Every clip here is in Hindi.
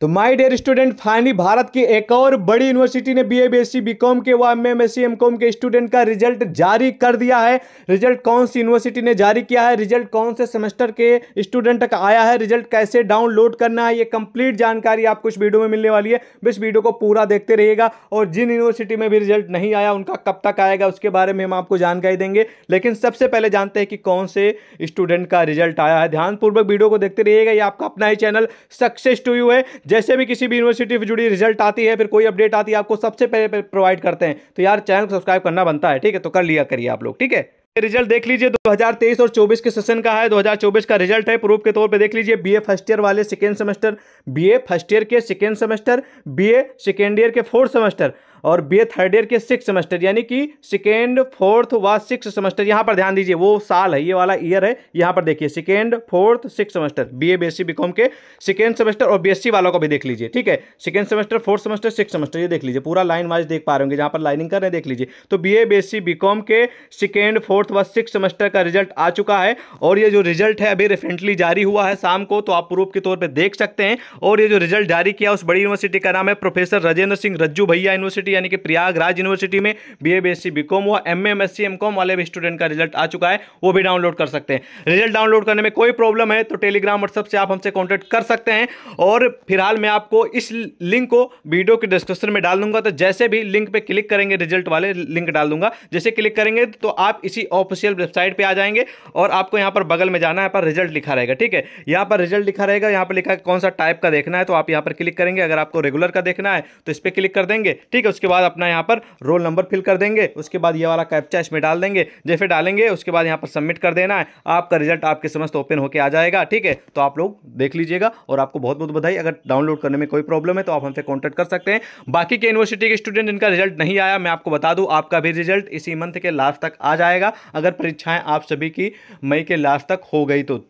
तो my dear student finally Bharat की एक और बड़ी यूनिवर्सिटी ने बीए बीएससी बीकॉम के व एम एमकॉम के स्टूडेंट का रिजल्ट जारी कर दिया है रिजल्ट कौन सी यूनिवर्सिटी ने जारी किया है रिजल्ट कौन से सेमेस्टर के स्टूडेंट का आया है रिजल्ट कैसे डाउनलोड करना है ये कंप्लीट जानकारी आपको इस वीडियो में मिलने वाली है इस वीडियो को पूरा देखते रहिएगा और जिन यूनिवर्सिटी में भी रिजल्ट नहीं आया उनका कब तक आएगा उसके बारे में हम आपको जानकारी देंगे लेकिन सबसे पहले जानते हैं कि कौन से स्टूडेंट का रिजल्ट आया है ध्यानपूर्वक वीडियो को देखते रहिएगा ये आपका अपना ही चैनल सक्सेस टू यू है जैसे भी किसी भी यूनिवर्सिटी से जुड़ी रिजल्ट आती है फिर कोई अपडेट आती है आपको सबसे पहले प्रोवाइड करते हैं तो यार चैनल को सब्सक्राइब करना बनता है ठीक है तो कर लिया करिए आप लोग ठीक है रिजल्ट देख लीजिए 2023 और 24 के सेशन का है 2024 का रिजल्ट है प्रूफ के तौर पे देख लीजिए बीए फर्स्ट ईयर वाले second semester BA first year के second semester BA second year के फोर्थ सेमेस्टर और बी ए थर्ड ईयर के सिक्स सेमेस्टर यानी कि सेकेंड फोर्थ व सिक्स सेमेस्टर यहाँ पर ध्यान दीजिए वो साल है ये वाला ईयर है यहाँ पर देखिए second fourth six semester B A B S C B com के सेकेंड सेमेस्टर और बी एस सी वालों को भी देख लीजिए ठीक है second semester fourth semester six semester ये देख लीजिए पूरा लाइन वाइज देख पा रहे होंगे जहाँ पर लाइनिंग कर रहे हैं देख लीजिए तो B A B S C के सेकेंड फोर्थ व सिक्स सेमेस्टर का रिजल्ट आ चुका है और ये जो रिजल्ट है अभी रिसेंटली जारी हुआ है शाम को तो आप प्रूफ के तौर पर देख सकते हैं और ये जो रिजल्ट जारी किया उस बड़ी यूनिवर्सिटी का नाम है प्रोफेसर राजेंद्र सिंह रज्जू भैया यूनिवर्सिटी यूनिवर्सिटी यानी कि प्रयागराज यूनिवर्सिटी में B A B S C B com व M M S C M com वाले भी स्टूडेंट का रिजल्ट आ चुका है वो भी डाउनलोड कर सकते हैं रिजल्ट डाउनलोड करने में कोई प्रॉब्लम है तो टेलीग्राम व्हाट्सअप से आप हमसे कॉन्टैक्ट कर सकते हैं और फिलहाल मैं आपको इस लिंक को वीडियो के डिस्क्रिप्शन में डाल दूंगा तो जैसे भी लिंक पर क्लिक करेंगे रिजल्ट वाले लिंक डाल दूंगा जैसे क्लिक करेंगे तो आप इसी ऑफिशियल वेबसाइट पर आ जाएंगे और आपको यहाँ पर बगल में जाना है पर रिजल्ट लिखा रहेगा ठीक है यहाँ पर रिजल्ट लिखा रहेगा यहाँ पर लिखा है कौन सा टाइप का देखना है तो आप यहाँ पर क्लिक करेंगे अगर आपको रेगुलर का देखना है तो इस पर क्लिक कर देंगे ठीक है उसके बाद अपना यहाँ पर रोल नंबर फिल कर देंगे उसके बाद ये वाला कैप्चा इसमें डाल देंगे जैसे डालेंगे उसके बाद यहाँ पर सबमिट कर देना है आपका रिजल्ट आपके समस्त ओपन होकर आ जाएगा ठीक है तो आप लोग देख लीजिएगा और आपको बहुत बहुत बधाई अगर डाउनलोड करने में कोई प्रॉब्लम है तो आप हमसे कॉन्टैक्ट कर सकते हैं बाकी के यूनिवर्सिटी के स्टूडेंट जिनका रिजल्ट नहीं आया मैं आपको बता दूँ आपका भी रिजल्ट इसी मंथ के लास्ट तक आ जाएगा अगर परीक्षाएँ आप सभी की मई के लास्ट तक हो गई तो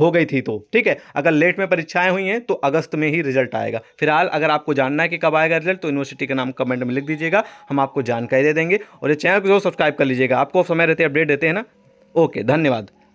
हो गई थी तो ठीक है अगर लेट में परीक्षाएं हुई हैं तो अगस्त में ही रिजल्ट आएगा फिलहाल अगर आपको जानना है कि कब आएगा रिजल्ट तो यूनिवर्सिटी का नाम कमेंट में लिख दीजिएगा हम आपको जानकारी दे देंगे और ये चैनल को जो सब्सक्राइब कर लीजिएगा आपको समय रहते अपडेट देते हैं ना ओके धन्यवाद